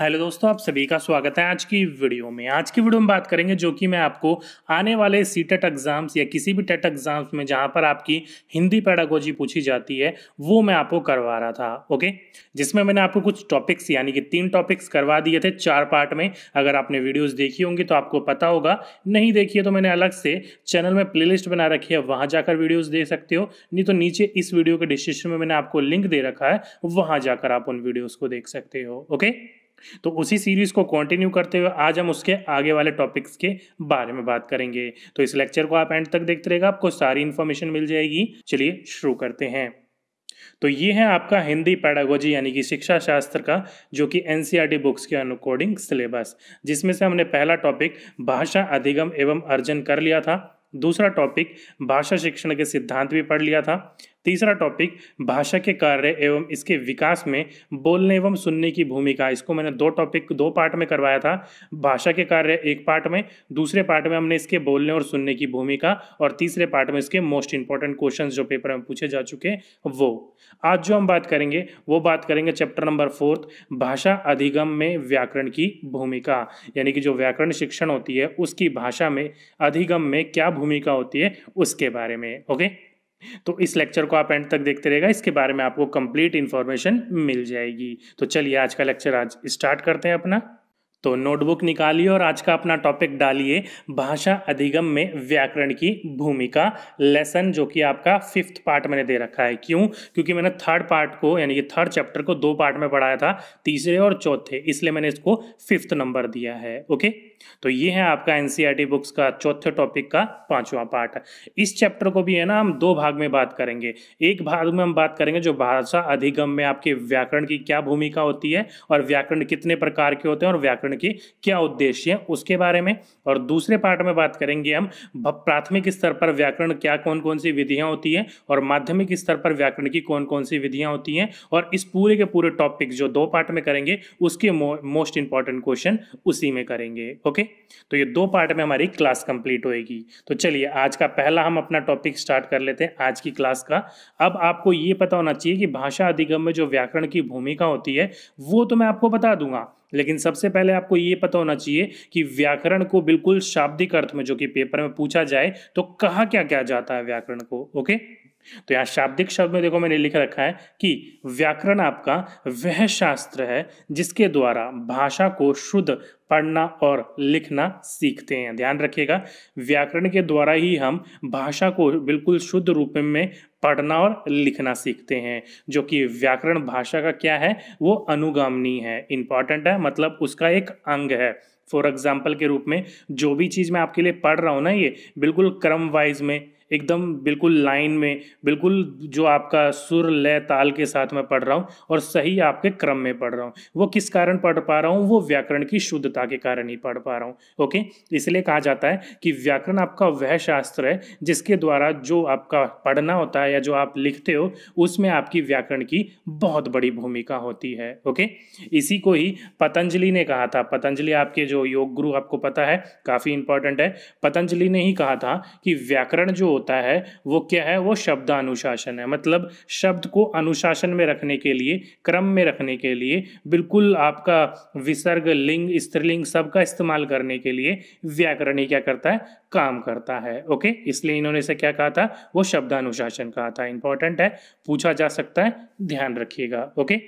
Hello दोस्तों आप सभी का स्वागत है आज की वीडियो में आज की वीडियो में बात करेंगे जो कि मैं आपको आने वाले सी टेट एग्ज़ाम्स या किसी भी टेट एग्ज़ाम्स में जहां पर आपकी हिंदी पैडागोजी पूछी जाती है वो मैं आपको करवा रहा था ओके जिसमें मैंने आपको कुछ टॉपिक्स यानी कि तीन टॉपिक्स करवा दिए थे चार पार्ट में अगर आपने वीडियोज़ देखी होंगी तो आपको पता होगा नहीं देखी है तो मैंने अलग से चैनल में प्ले बना रखी है वहाँ जाकर वीडियोज़ देख सकते हो नहीं तो नीचे इस वीडियो के डिस्क्रिप्शन में मैंने आपको लिंक दे रखा है वहाँ जाकर आप उन वीडियोज़ को देख सकते हो ओके तो उसी सीरीज़ को कंटिन्यू करते हुए आज हम उसके आगे वाले टॉपिक्स के बारे में बात करेंगे तो इस लेक्चर को आप एंड तक देखते रहेगा आपको सारी इन्फॉर्मेशन मिल जाएगी चलिए शुरू करते हैं तो ये है आपका हिंदी पैडागोजी यानी कि शिक्षा शास्त्र का जो कि एन बुक्स e के अनुकॉर्डिंग सिलेबस जिसमें से हमने पहला टॉपिक भाषा अधिगम एवं अर्जन कर लिया था दूसरा टॉपिक भाषा शिक्षण के सिद्धांत भी पढ़ लिया था तीसरा टॉपिक भाषा के कार्य एवं इसके विकास में बोलने एवं सुनने की भूमिका इसको मैंने दो टॉपिक दो पार्ट में करवाया था भाषा के कार्य एक पार्ट में दूसरे पार्ट में हमने इसके बोलने और सुनने की भूमिका और तीसरे पार्ट में इसके मोस्ट इंपॉर्टेंट क्वेश्चन जो पेपर में पूछे जा चुके वो आज जो हम बात करेंगे वो बात करेंगे चैप्टर नंबर फोर्थ भाषा अधिगम में व्याकरण की भूमिका यानी कि जो व्याकरण शिक्षण होती है उसकी भाषा में अधिगम में क्या भूमिका होती है उसके बारे में ओके तो इस लेक्चर को आप एंड तक देखते रहेगा इसके बारे में आपको कंप्लीट इन्फॉर्मेशन मिल जाएगी तो चलिए आज का लेक्चर आज स्टार्ट करते हैं अपना तो नोटबुक निकालिए और आज का अपना टॉपिक डालिए भाषा अधिगम में व्याकरण की भूमिका लेसन जो कि आपका फिफ्थ पार्ट मैंने दे रखा है क्यों क्योंकि मैंने थर्ड पार्ट को यानी कि थर्ड चैप्टर को दो पार्ट में पढ़ाया था तीसरे और चौथे इसलिए मैंने इसको फिफ्थ नंबर दिया है ओके तो ये है आपका एनसीईआरटी बुक्स e का चौथे टॉपिक का पांचवा पार्ट इस चैप्टर को भी है ना हम दो भाग में बात करेंगे एक भाग में हम बात करेंगे जो भाषा अधिगम में आपके व्याकरण की क्या भूमिका होती है और व्याकरण कितने प्रकार के होते हैं और व्याकरण अधिकरण की क्या उद्देश्य है उसके बारे में और दूसरे पार्ट में बात करेंगे हम प्राथमिक स्तर पर व्याकरण क्या कौन कौन सी विधियाँ होती हैं और माध्यमिक स्तर पर व्याकरण की कौन कौन सी विधियाँ होती हैं और इस पूरे के पूरे टॉपिक जो दो पार्ट में करेंगे उसके मोस्ट इंपॉर्टेंट क्वेश्चन उसी में करेंगे ओके तो ये दो पार्ट में हमारी क्लास कंप्लीट होएगी तो चलिए आज का पहला हम अपना टॉपिक स्टार्ट कर लेते हैं आज की क्लास का अब आपको ये पता होना चाहिए कि भाषा अधिगम में जो व्याकरण की भूमिका होती है वो तो मैं आपको बता दूंगा लेकिन सबसे पहले आपको ये पता होना चाहिए कि व्याकरण को बिल्कुल शाब्दिक अर्थ में जो कि पेपर में पूछा जाए तो कहा क्या क्या जाता है व्याकरण को ओके तो यहां शाब्दिक शब्द में देखो मैंने लिख रखा है कि व्याकरण आपका वह शास्त्र है जिसके द्वारा भाषा को शुद्ध पढ़ना और लिखना सीखते हैं ध्यान रखिएगा व्याकरण के द्वारा ही हम भाषा को बिल्कुल शुद्ध रूप में पढ़ना और लिखना सीखते हैं जो कि व्याकरण भाषा का क्या है वो अनुगामनी है इंपॉर्टेंट है मतलब उसका एक अंग है फॉर एग्जाम्पल के रूप में जो भी चीज़ मैं आपके लिए पढ़ रहा हूँ ना ये बिल्कुल क्रम वाइज में एकदम बिल्कुल लाइन में बिल्कुल जो आपका सुर लय ताल के साथ में पढ़ रहा हूँ और सही आपके क्रम में पढ़ रहा हूँ वो किस कारण पढ़ पा रहा हूँ वो व्याकरण की शुद्धता के कारण ही पढ़ पा रहा हूँ ओके इसलिए कहा जाता है कि व्याकरण आपका वह शास्त्र है जिसके द्वारा जो आपका पढ़ना होता है या जो आप लिखते हो उसमें आपकी व्याकरण की बहुत बड़ी भूमिका होती है ओके इसी को ही पतंजलि ने कहा था पतंजलि आपके जो योग गुरु आपको पता है काफ़ी इंपॉर्टेंट है पतंजलि ने ही कहा था कि व्याकरण जो होता है वो क्या है वो शब्द अनुशासन है मतलब शब्द को अनुशासन में रखने के लिए क्रम में रखने के लिए बिल्कुल आपका विसर्ग लिंग स्त्रीलिंग सबका इस्तेमाल करने के लिए व्याकरण ही क्या करता है काम करता है ओके इसलिए इन्होंने से क्या कहा था वो शब्द अनुशासन कहा था इंपॉर्टेंट है पूछा जा सकता है ध्यान रखिएगा ओके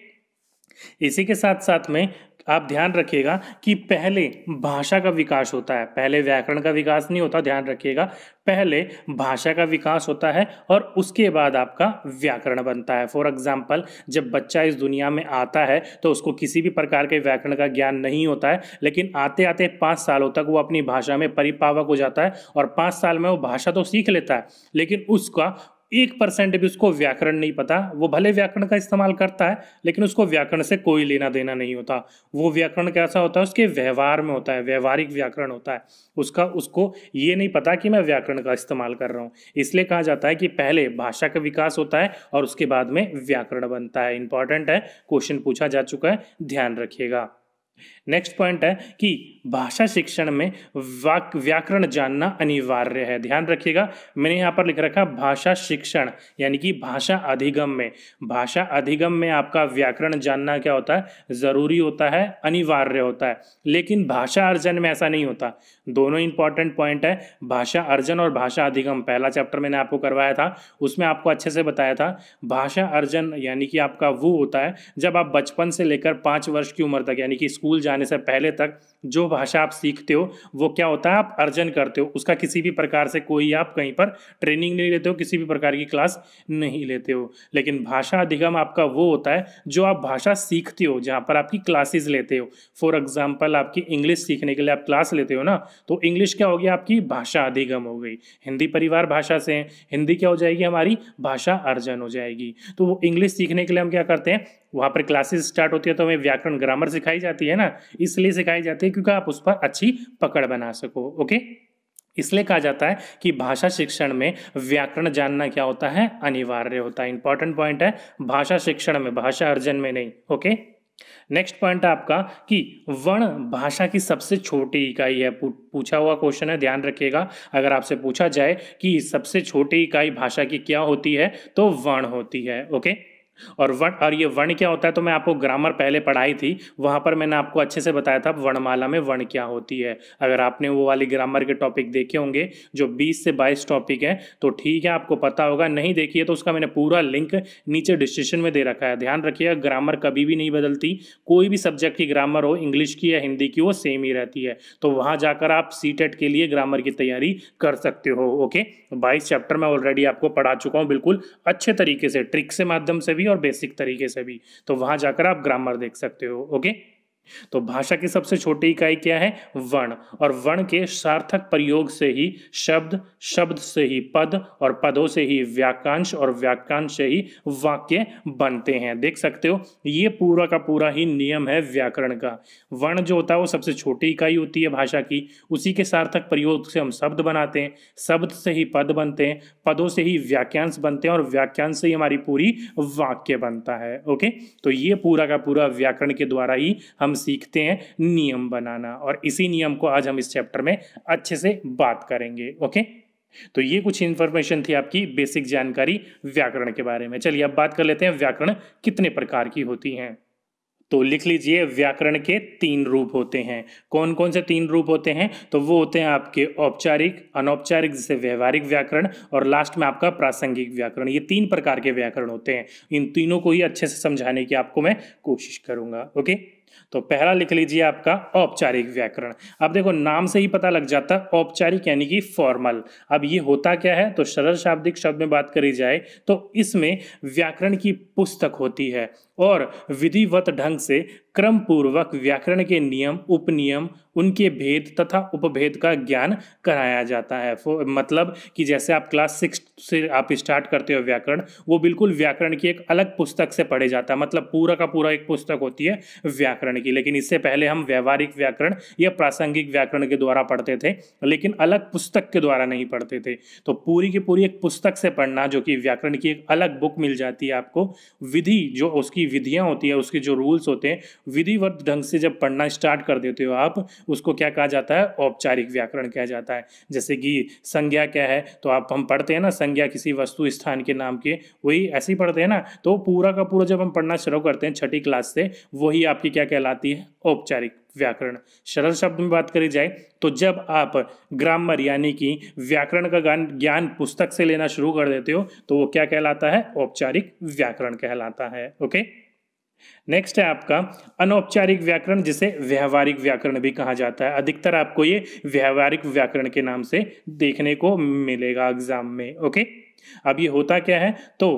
इसी के साथ साथ में आप ध्यान रखिएगा कि पहले भाषा का विकास होता है पहले व्याकरण का विकास नहीं होता ध्यान रखिएगा पहले भाषा का विकास होता है और उसके बाद आपका व्याकरण बनता है फॉर एग्जाम्पल जब बच्चा इस दुनिया में आता है तो उसको किसी भी प्रकार के व्याकरण का ज्ञान नहीं होता है लेकिन आते आते पाँच सालों तक वो अपनी भाषा में परिपावक हो जाता है और पाँच साल में वो भाषा तो सीख लेता है लेकिन उसका एक परसेंट भी उसको व्याकरण नहीं पता वो भले व्याकरण का इस्तेमाल करता है लेकिन उसको व्याकरण से कोई लेना देना नहीं होता वो व्याकरण कैसा होता है उसके व्यवहार में होता है व्यवहारिक व्याकरण होता है उसका उसको ये नहीं पता कि मैं व्याकरण का इस्तेमाल कर रहा हूँ इसलिए कहा जाता है कि पहले भाषा का विकास होता है और उसके बाद में व्याकरण बनता है इंपॉर्टेंट है क्वेश्चन पूछा जा चुका है ध्यान रखिएगा नेक्स्ट पॉइंट है कि भाषा शिक्षण में वाक व्याकरण जानना अनिवार्य है ध्यान रखिएगा मैंने यहाँ पर लिख रखा भाषा शिक्षण यानी कि भाषा अधिगम में भाषा अधिगम में आपका व्याकरण जानना क्या होता है ज़रूरी होता है अनिवार्य होता है लेकिन भाषा अर्जन में ऐसा नहीं होता दोनों इंपॉर्टेंट पॉइंट है भाषा अर्जन और भाषा अधिगम पहला चैप्टर मैंने आपको करवाया था उसमें आपको अच्छे से बताया था भाषा अर्जन यानी कि आपका वो होता है जब आप बचपन से लेकर पाँच वर्ष की उम्र तक यानी कि स्कूल जाने जाने से पहले तक जो भाषा आप सीखते हो वो क्या होता है आप अर्जन करते हो उसका किसी भी प्रकार से कोई आप कहीं पर ट्रेनिंग नहीं लेते हो किसी भी प्रकार की क्लास नहीं लेते हो लेकिन भाषा अधिगम आपका वो होता है जो आप भाषा सीखते हो जहाँ पर आपकी क्लासेस लेते हो फॉर एग्जाम्पल आपकी इंग्लिश सीखने के लिए आप क्लास लेते हो ना तो इंग्लिश क्या होगी आपकी भाषा अधिगम हो गई हिंदी परिवार भाषा से है हिंदी क्या हो जाएगी हमारी भाषा अर्जन हो जाएगी तो वो इंग्लिश सीखने के लिए हम क्या करते हैं वहाँ पर क्लासेस स्टार्ट होती है तो हमें व्याकरण ग्रामर सिखाई जाती है ना इसलिए सिखाई जाती है सकते क्योंकि आप उस पर अच्छी पकड़ बना सको ओके इसलिए कहा जाता है कि भाषा शिक्षण में व्याकरण जानना क्या होता है अनिवार्य होता है इंपॉर्टेंट पॉइंट है भाषा शिक्षण में भाषा अर्जन में नहीं ओके नेक्स्ट पॉइंट आपका कि वर्ण भाषा की सबसे छोटी इकाई है पूछा हुआ क्वेश्चन है ध्यान रखिएगा अगर आपसे पूछा जाए कि सबसे छोटी इकाई भाषा की क्या होती है तो वर्ण होती है ओके okay? और वर्ण और ये वर्ण क्या होता है तो मैं आपको ग्रामर पहले पढ़ाई थी वहाँ पर मैंने आपको अच्छे से बताया था वर्णमाला में वर्ण क्या होती है अगर आपने वो वाली ग्रामर के टॉपिक देखे होंगे जो 20 से 22 टॉपिक है तो ठीक है आपको पता होगा नहीं देखिए तो उसका मैंने पूरा लिंक नीचे डिस्क्रिप्शन में दे रखा है ध्यान रखिएगा ग्रामर कभी भी नहीं बदलती कोई भी सब्जेक्ट की ग्रामर हो इंग्लिश की या हिंदी की वो सेम ही रहती है तो वहाँ जाकर आप सी e के लिए ग्रामर की तैयारी कर सकते हो ओके बाईस चैप्टर मैं ऑलरेडी आपको पढ़ा चुका हूँ बिल्कुल अच्छे तरीके से ट्रिक के माध्यम से भी भी और बेसिक तरीके से भी तो वहाँ जाकर आप ग्रामर देख सकते हो ओके तो भाषा की सबसे छोटी इकाई क्या है वर्ण और वर्ण के सार्थक प्रयोग से ही शब्द शब्द से ही पद और पदों से ही वाक्यांश और वाक्यांश से ही वाक्य बनते हैं देख सकते हो ये पूरा का पूरा ही नियम है व्याकरण का वर्ण जो होता है वो सबसे छोटी इकाई होती है भाषा की उसी के सार्थक प्रयोग से हम शब्द बनाते हैं शब्द से ही पद बनते हैं पदों से ही वाक्यांश बनते हैं और वाक्यांश से ही हमारी पूरी वाक्य बनता है ओके तो ये पूरा का पूरा व्याकरण के द्वारा ही हम सीखते हैं नियम बनाना और इसी नियम को आज हम इस चैप्टर में अच्छे से बात करेंगे ओके तो ये कुछ इंफॉर्मेशन थी आपकी बेसिक जानकारी व्याकरण के बारे में चलिए अब बात कर लेते हैं व्याकरण कितने प्रकार की होती हैं तो लिख लीजिए व्याकरण के तीन रूप होते हैं कौन कौन से तीन रूप होते हैं तो वो होते हैं आपके औपचारिक अनौपचारिक जैसे व्यवहारिक व्याकरण और लास्ट में आपका प्रासंगिक व्याकरण ये तीन प्रकार के व्याकरण होते हैं इन तीनों को ही अच्छे से समझाने की आपको मैं कोशिश करूंगा ओके तो पहला लिख लीजिए आपका औपचारिक व्याकरण अब देखो नाम से ही पता लग जाता है औपचारिक यानी कि फॉर्मल अब ये होता क्या है तो सरल शाब्दिक शब्द में बात करी जाए तो इसमें व्याकरण की पुस्तक होती है और विधिवत ढंग से क्रम पूर्वक व्याकरण के नियम उपनियम उनके भेद तथा उपभेद का ज्ञान कराया जाता है मतलब कि जैसे आप क्लास सिक्स से आप स्टार्ट करते हो व्याकरण वो बिल्कुल व्याकरण की एक अलग पुस्तक से पढ़े जाता है मतलब पूरा का पूरा एक पुस्तक होती है व्याकरण की लेकिन इससे पहले हम व्यवहारिक व्याकरण या प्रासंगिक व्याकरण के द्वारा पढ़ते थे लेकिन अलग पुस्तक के द्वारा नहीं पढ़ते थे तो पूरी की पूरी एक पुस्तक से पढ़ना जो कि व्याकरण की एक अलग बुक मिल जाती है आपको विधि जो उसकी विधियाँ होती है उसके जो रूल्स होते हैं विधिवत ढंग से जब पढ़ना स्टार्ट कर देते हो आप उसको क्या कहा जाता है औपचारिक व्याकरण कहा जाता है जैसे कि संज्ञा क्या है तो आप हम पढ़ते हैं ना संज्ञा किसी वस्तु स्थान के नाम के वही ऐसे ही पढ़ते हैं ना तो पूरा का पूरा जब हम पढ़ना शुरू करते हैं छठी क्लास से वही आपकी क्या कहलाती है औपचारिक व्याकरण सरल शब्द में बात करी जाए तो जब आप ग्रामर यानी कि व्याकरण का ज्ञान पुस्तक से लेना शुरू कर देते हो तो वो क्या कहलाता है औपचारिक व्याकरण कहलाता है ओके नेक्स्ट है आपका अनौपचारिक व्याकरण जिसे व्यवहारिक व्याकरण भी कहा जाता है अधिकतर आपको ये व्यवहारिक व्याकरण के नाम से देखने को मिलेगा एग्जाम में ओके अब ये होता क्या है तो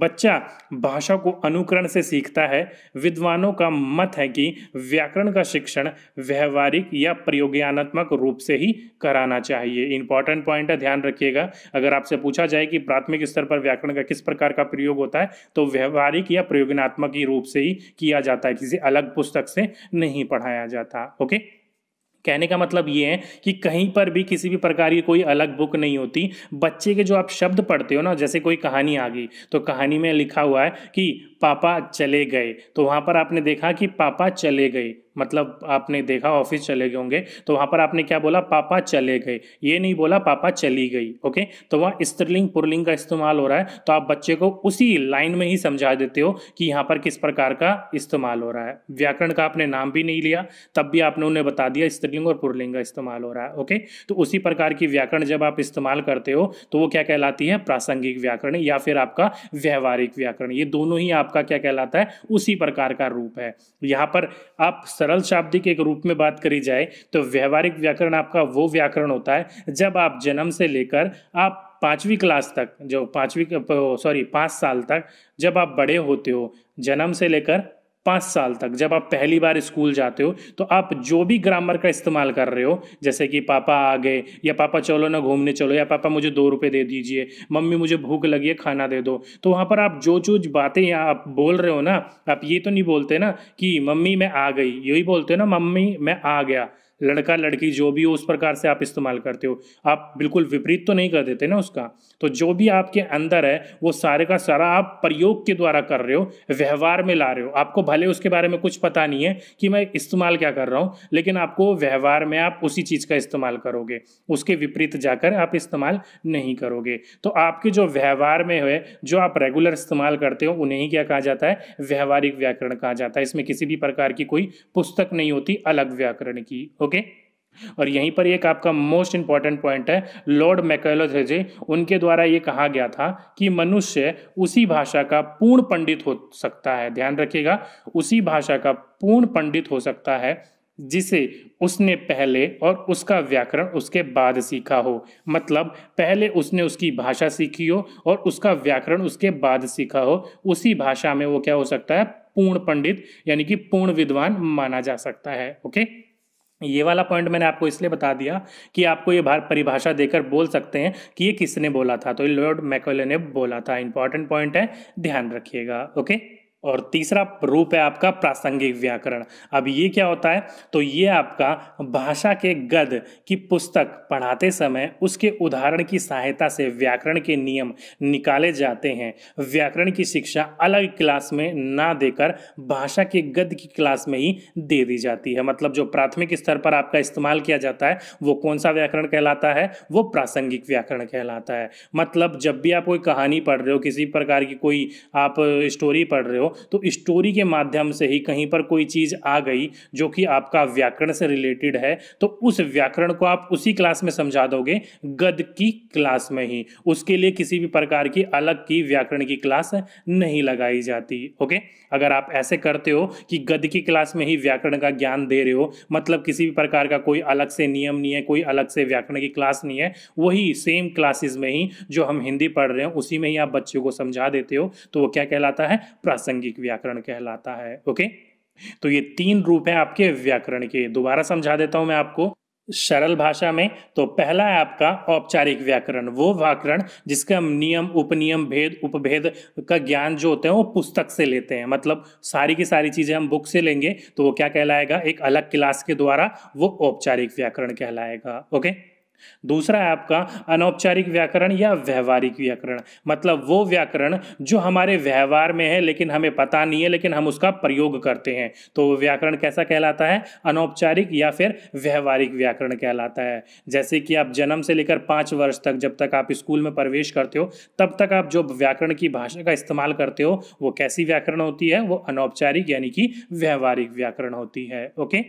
बच्चा भाषा को अनुकरण से सीखता है विद्वानों का मत है कि व्याकरण का शिक्षण व्यवहारिक या प्रयोगात्मक रूप से ही कराना चाहिए इंपॉर्टेंट पॉइंट है ध्यान रखिएगा अगर आपसे पूछा जाए कि प्राथमिक स्तर पर व्याकरण का किस प्रकार का प्रयोग होता है तो व्यवहारिक या प्रयोगनात्मक ही रूप से ही किया जाता है किसी अलग पुस्तक से नहीं पढ़ाया जाता ओके कहने का मतलब ये है कि कहीं पर भी किसी भी प्रकार की कोई अलग बुक नहीं होती बच्चे के जो आप शब्द पढ़ते हो ना जैसे कोई कहानी आ गई तो कहानी में लिखा हुआ है कि पापा चले गए तो वहाँ पर आपने देखा कि पापा चले गए मतलब आपने देखा ऑफिस चले गए होंगे तो वहां पर आपने क्या बोला पापा चले गए ये नहीं बोला पापा चली गई ओके तो वहां स्त्रीलिंग पुरलिंग का इस्तेमाल हो रहा है तो आप बच्चे को उसी लाइन में ही समझा देते हो कि यहाँ पर किस प्रकार का इस्तेमाल हो रहा है व्याकरण का आपने नाम भी नहीं लिया तब भी आपने उन्हें बता दिया स्त्रीलिंग और पुरलिंग का इस्तेमाल हो रहा है ओके तो उसी प्रकार की व्याकरण जब आप इस्तेमाल करते हो तो वो क्या कहलाती है प्रासंगिक व्याकरण या फिर आपका व्यवहारिक व्याकरण ये दोनों ही आपका क्या कहलाता है उसी प्रकार का रूप है यहाँ पर आप सरल शाब्दिक एक रूप में बात करी जाए तो व्यवहारिक व्याकरण आपका वो व्याकरण होता है जब आप जन्म से लेकर आप पांचवी क्लास तक जो पांचवी सॉरी पाँच साल तक जब आप बड़े होते हो जन्म से लेकर पाँच साल तक जब आप पहली बार स्कूल जाते हो तो आप जो भी ग्रामर का इस्तेमाल कर रहे हो जैसे कि पापा आ गए या पापा चलो ना घूमने चलो या पापा मुझे दो रुपये दे दीजिए मम्मी मुझे भूख लगी है खाना दे दो तो वहाँ पर आप जो जो बातें आप बोल रहे हो ना आप ये तो नहीं बोलते ना कि मम्मी मैं आ गई यही बोलते हो ना मम्मी मैं आ गया लड़का लड़की जो भी हो उस प्रकार से आप इस्तेमाल करते हो आप बिल्कुल विपरीत तो नहीं कर देते ना उसका तो जो भी आपके अंदर है वो सारे का सारा आप प्रयोग के द्वारा कर रहे हो व्यवहार में ला रहे हो आपको भले उसके बारे में कुछ पता नहीं है कि मैं इस्तेमाल क्या कर रहा हूँ लेकिन आपको व्यवहार में आप उसी चीज़ का इस्तेमाल करोगे उसके विपरीत जाकर आप इस्तेमाल नहीं करोगे तो आपके जो व्यवहार में है जो आप रेगुलर इस्तेमाल करते हो उन्हें ही क्या कहा जाता है व्यवहारिक व्याकरण कहा जाता है इसमें किसी भी प्रकार की कोई पुस्तक नहीं होती अलग व्याकरण की ओके और यहीं पर एक आपका मोस्ट इंपॉर्टेंट पॉइंट है लॉर्ड थे उनके द्वारा ये कहा गया था कि मनुष्य उसी भाषा का पूर्ण पंडित हो सकता है ध्यान रखिएगा उसी भाषा का पूर्ण पंडित हो सकता है जिसे उसने पहले और उसका व्याकरण उसके बाद सीखा हो मतलब पहले उसने उसकी भाषा सीखी हो और उसका व्याकरण उसके बाद सीखा हो उसी भाषा में वो क्या हो सकता है पूर्ण पंडित यानी कि पूर्ण विद्वान माना जा सकता है ओके okay? ये वाला पॉइंट मैंने आपको इसलिए बता दिया कि आपको ये परिभाषा देकर बोल सकते हैं कि ये किसने बोला था तो लॉर्ड मैकोले ने बोला था इंपॉर्टेंट पॉइंट है ध्यान रखिएगा ओके और तीसरा रूप है आपका प्रासंगिक व्याकरण अब ये क्या होता है तो ये आपका भाषा के गद की पुस्तक पढ़ाते समय उसके उदाहरण की सहायता से व्याकरण के नियम निकाले जाते हैं व्याकरण की शिक्षा अलग क्लास में ना देकर भाषा के गद की क्लास में ही दे दी जाती है मतलब जो प्राथमिक स्तर पर आपका इस्तेमाल किया जाता है वो कौन सा व्याकरण कहलाता है वो प्रासंगिक व्याकरण कहलाता है मतलब जब भी आप कोई कहानी पढ़ रहे हो किसी प्रकार की कोई आप स्टोरी पढ़ रहे हो तो स्टोरी के माध्यम से ही कहीं पर कोई चीज़ आ गई जो कि आपका व्याकरण से रिलेटेड है तो उस व्याकरण को आप उसी क्लास में समझा दोगे गद की क्लास में ही उसके लिए किसी भी प्रकार की अलग की व्याकरण की क्लास नहीं लगाई जाती ओके अगर आप ऐसे करते हो कि गद की क्लास में ही व्याकरण का ज्ञान दे रहे हो मतलब किसी भी प्रकार का कोई अलग से नियम नहीं है कोई अलग से व्याकरण की क्लास नहीं है वही सेम क्लासेस में ही जो हम हिंदी पढ़ रहे हैं उसी में ही आप बच्चों को समझा देते हो तो वो क्या कहलाता है प्रासंगिक प्रासंगिक व्याकरण कहलाता है ओके तो ये तीन रूप है आपके व्याकरण के दोबारा समझा देता हूं मैं आपको सरल भाषा में तो पहला है आपका औपचारिक व्याकरण वो व्याकरण जिसका नियम उपनियम भेद उपभेद का ज्ञान जो होते हैं वो पुस्तक से लेते हैं मतलब सारी की सारी चीज़ें हम बुक से लेंगे तो वो क्या कहलाएगा एक अलग क्लास के द्वारा वो औपचारिक व्याकरण कहलाएगा ओके दूसरा है आपका अनौपचारिक व्याकरण या व्यवहारिक व्याकरण मतलब वो व्याकरण जो हमारे व्यवहार में है लेकिन हमें पता नहीं है लेकिन हम उसका प्रयोग करते हैं तो वो व्याकरण कैसा कहलाता है अनौपचारिक या फिर व्यवहारिक व्याकरण कहलाता है जैसे कि आप जन्म से लेकर पाँच वर्ष तक जब तक आप स्कूल में प्रवेश करते हो तब तक आप जो व्याकरण की भाषा का इस्तेमाल करते हो वो कैसी व्याकरण होती है वो अनौपचारिक यानी कि व्यवहारिक व्याकरण होती है ओके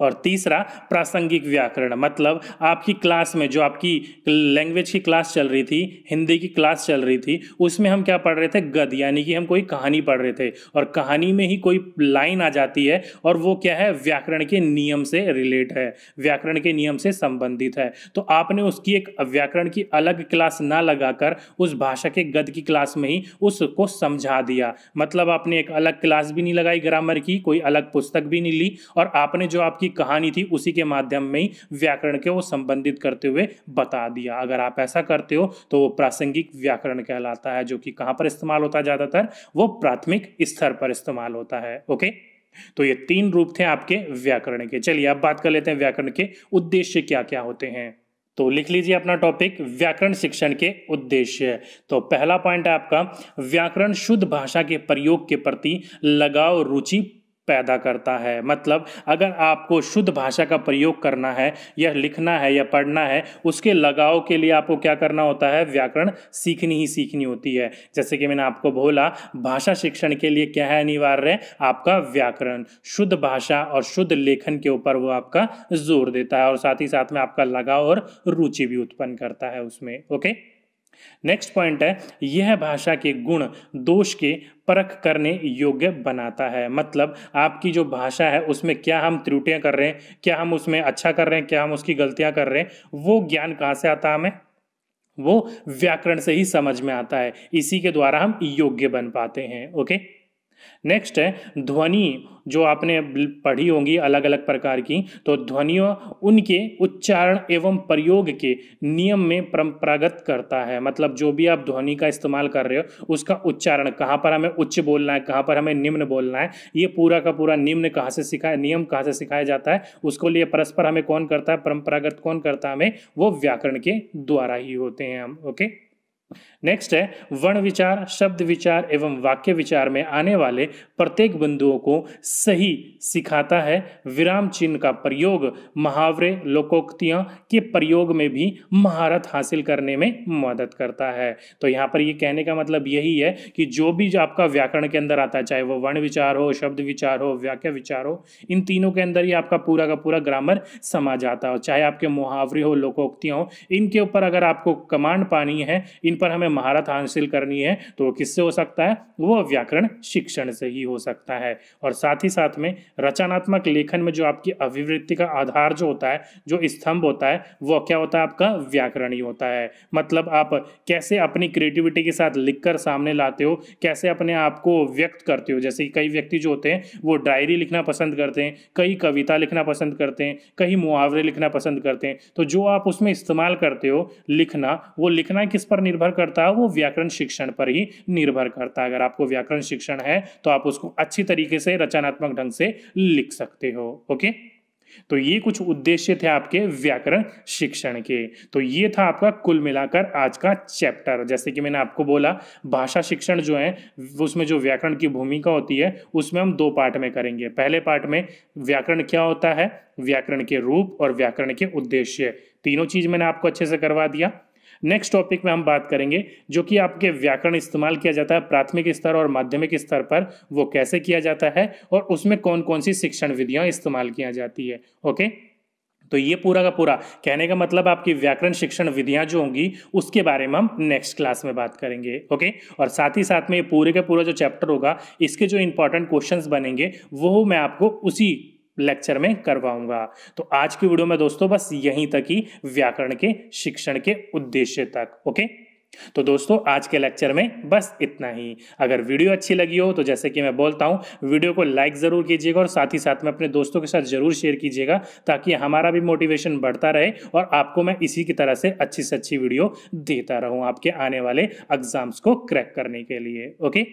और तीसरा प्रासंगिक व्याकरण मतलब आपकी क्लास में जो आपकी लैंग्वेज की क्लास चल रही थी हिंदी की क्लास चल रही थी उसमें हम क्या पढ़ रहे थे गद यानी कि हम कोई कहानी पढ़ रहे थे और कहानी में ही कोई लाइन आ जाती है और वो क्या है व्याकरण के नियम से रिलेट है व्याकरण के नियम से संबंधित है तो आपने उसकी एक व्याकरण की अलग क्लास ना लगाकर उस भाषा के गद की क्लास में ही उसको समझा दिया मतलब आपने एक अलग क्लास भी नहीं लगाई ग्रामर की कोई अलग पुस्तक भी नहीं ली और आपने जो आपकी कहानी थी उसी के माध्यम में ही व्याकरण के वो संबंधित करते हुए बता दिया अगर आप ऐसा करते हो तो वो प्रासंगिक व्याकरण कहलाता है जो कि कहां पर इस्तेमाल होता है ज़्यादातर वो प्राथमिक स्तर पर इस्तेमाल होता है ओके तो ये तीन रूप थे आपके व्याकरण के चलिए अब बात कर लेते हैं व्याकरण के उद्देश्य क्या क्या होते हैं तो लिख लीजिए अपना टॉपिक व्याकरण शिक्षण के उद्देश्य तो पहला पॉइंट है आपका व्याकरण शुद्ध भाषा के प्रयोग के प्रति लगाव रुचि पैदा करता है मतलब अगर आपको शुद्ध भाषा का प्रयोग करना है या लिखना है या पढ़ना है उसके लगाव के लिए आपको क्या करना होता है व्याकरण सीखनी ही सीखनी होती है जैसे कि मैंने आपको बोला भाषा शिक्षण के लिए क्या है अनिवार्य आपका व्याकरण शुद्ध भाषा और शुद्ध लेखन के ऊपर वो आपका जोर देता है और साथ ही साथ में आपका लगाव और रुचि भी उत्पन्न करता है उसमें ओके नेक्स्ट पॉइंट है यह भाषा के गुण दोष के परख करने योग्य बनाता है मतलब आपकी जो भाषा है उसमें क्या हम त्रुटियां कर रहे हैं क्या हम उसमें अच्छा कर रहे हैं क्या हम उसकी गलतियां कर रहे हैं वो ज्ञान कहाँ से आता है हमें वो व्याकरण से ही समझ में आता है इसी के द्वारा हम योग्य बन पाते हैं ओके नेक्स्ट है ध्वनि जो आपने पढ़ी होंगी अलग अलग प्रकार की तो ध्वनियों उनके उच्चारण एवं प्रयोग के नियम में परंपरागत करता है मतलब जो भी आप ध्वनि का इस्तेमाल कर रहे हो उसका उच्चारण कहाँ पर हमें उच्च बोलना है कहाँ पर हमें निम्न बोलना है ये पूरा का पूरा निम्न कहाँ से सिखाया नियम कहाँ से सिखाया जाता है उसको लिए परस्पर हमें कौन करता है परंपरागत कौन करता है हमें वो व्याकरण के द्वारा ही होते हैं हम ओके नेक्स्ट है वर्ण विचार शब्द विचार एवं वाक्य विचार में आने वाले प्रत्येक बिंदुओं को सही सिखाता है विराम चिन्ह का प्रयोग मुहावरे लोकोक्तियां के प्रयोग में भी महारत हासिल करने में मदद करता है तो यहाँ पर ये कहने का मतलब यही है कि जो भी जो आपका व्याकरण के अंदर आता है चाहे वो वर्ण विचार हो शब्द विचार हो वाक्य विचार हो इन तीनों के अंदर ही आपका पूरा का पूरा ग्रामर समा जाता हो चाहे आपके मुहावरे हो लोकोक्तियां हो इनके ऊपर अगर आपको कमांड पानी है इन पर हमें महारत हासिल करनी है तो वो किससे हो सकता है वो व्याकरण शिक्षण से ही हो सकता है और साथ ही साथ में रचनात्मक लेखन में जो आपकी अभिवृत्ति का आधार जो होता है जो स्तंभ होता है वो क्या होता है आपका व्याकरण ही होता है मतलब आप कैसे अपनी क्रिएटिविटी के साथ लिखकर सामने लाते हो कैसे अपने आप को व्यक्त करते हो जैसे कि कई व्यक्ति जो होते हैं वो डायरी लिखना पसंद करते हैं कई कविता लिखना पसंद करते हैं कई मुहावरे लिखना पसंद करते हैं तो जो आप उसमें इस्तेमाल करते हो लिखना वो लिखना किस पर निर्भर निर्भर करता है वो व्याकरण शिक्षण पर ही निर्भर करता है अगर आपको व्याकरण शिक्षण है तो आप उसको अच्छी तरीके से रचनात्मक ढंग से लिख सकते हो ओके तो ये कुछ उद्देश्य थे आपके व्याकरण शिक्षण के तो ये था आपका कुल मिलाकर आज का चैप्टर जैसे कि मैंने आपको बोला भाषा शिक्षण जो है उसमें जो व्याकरण की भूमिका होती है उसमें हम दो पार्ट में करेंगे पहले पार्ट में व्याकरण क्या होता है व्याकरण के रूप और व्याकरण के उद्देश्य तीनों चीज मैंने आपको अच्छे से करवा दिया नेक्स्ट टॉपिक में हम बात करेंगे जो कि आपके व्याकरण इस्तेमाल किया जाता है प्राथमिक स्तर और माध्यमिक स्तर पर वो कैसे किया जाता है और उसमें कौन कौन सी शिक्षण विधियाँ इस्तेमाल किया जाती है ओके तो ये पूरा का पूरा कहने का मतलब आपकी व्याकरण शिक्षण विधियां जो होंगी उसके बारे में हम नेक्स्ट क्लास में बात करेंगे ओके और साथ ही साथ में ये पूरे का पूरा जो चैप्टर होगा इसके जो इंपॉर्टेंट क्वेश्चंस बनेंगे वो मैं आपको उसी लेक्चर में करवाऊंगा तो आज की वीडियो में दोस्तों बस यहीं तक ही व्याकरण के शिक्षण के उद्देश्य तक ओके तो दोस्तों आज के लेक्चर में बस इतना ही अगर वीडियो अच्छी लगी हो तो जैसे कि मैं बोलता हूं वीडियो को लाइक ज़रूर कीजिएगा और साथ ही साथ में अपने दोस्तों के साथ ज़रूर शेयर कीजिएगा ताकि हमारा भी मोटिवेशन बढ़ता रहे और आपको मैं इसी की तरह से अच्छी से अच्छी वीडियो देता रहूं आपके आने वाले एग्जाम्स को क्रैक करने के लिए ओके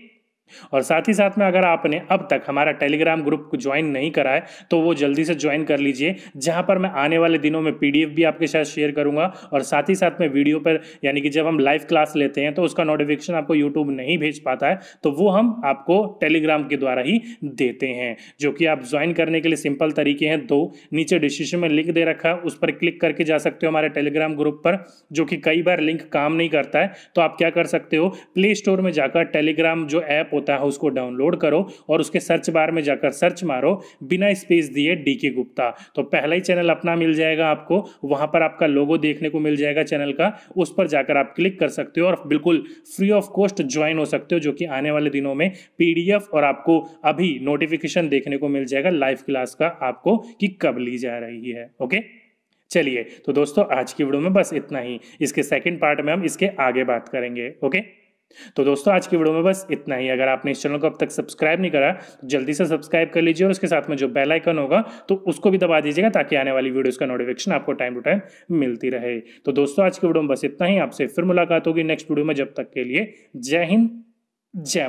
और साथ ही साथ में अगर आपने अब तक हमारा टेलीग्राम ग्रुप को ज्वाइन नहीं करा है तो वो जल्दी से ज्वाइन कर लीजिए जहां पर मैं आने वाले दिनों में पीडीएफ भी आपके साथ शेयर करूंगा और साथ ही साथ में वीडियो पर यानी कि जब हम लाइव क्लास लेते हैं तो उसका नोटिफिकेशन आपको यूट्यूब नहीं भेज पाता है तो वो हम आपको टेलीग्राम के द्वारा ही देते हैं जो कि आप ज्वाइन करने के लिए सिंपल तरीके हैं दो नीचे डिस्क्रिप्शन में लिंक दे रखा है उस पर क्लिक करके जा सकते हो हमारे टेलीग्राम ग्रुप पर जो कि कई बार लिंक काम नहीं करता है तो आप क्या कर सकते हो प्ले स्टोर में जाकर टेलीग्राम जो ऐप होता है उसको डाउनलोड करो और उसके सर्च बार में जाकर सर्च मारो बिना स्पेस दिए डी के गुप्ता तो पहला ही चैनल अपना मिल जाएगा आपको वहां पर आपका लोगो देखने को मिल जाएगा चैनल का उस पर जाकर आप क्लिक कर सकते हो और बिल्कुल फ्री ऑफ कॉस्ट ज्वाइन हो सकते हो जो कि आने वाले दिनों में पी और आपको अभी नोटिफिकेशन देखने को मिल जाएगा लाइव क्लास का आपको कि कब ली जा रही है ओके चलिए तो दोस्तों आज की वीडियो में बस इतना ही इसके सेकंड पार्ट में हम इसके आगे बात करेंगे ओके तो दोस्तों आज की वीडियो में बस इतना ही अगर आपने इस चैनल को अब तक सब्सक्राइब नहीं करा तो जल्दी से सब्सक्राइब कर लीजिए और उसके साथ में जो बेल आइकन होगा तो उसको भी दबा दीजिएगा ताकि आने वाली वीडियोस का नोटिफिकेशन आपको टाइम टू टाइम मिलती रहे तो दोस्तों आज की वीडियो में बस इतना ही आपसे फिर मुलाकात होगी नेक्स्ट वीडियो में जब तक के लिए जय हिंद जय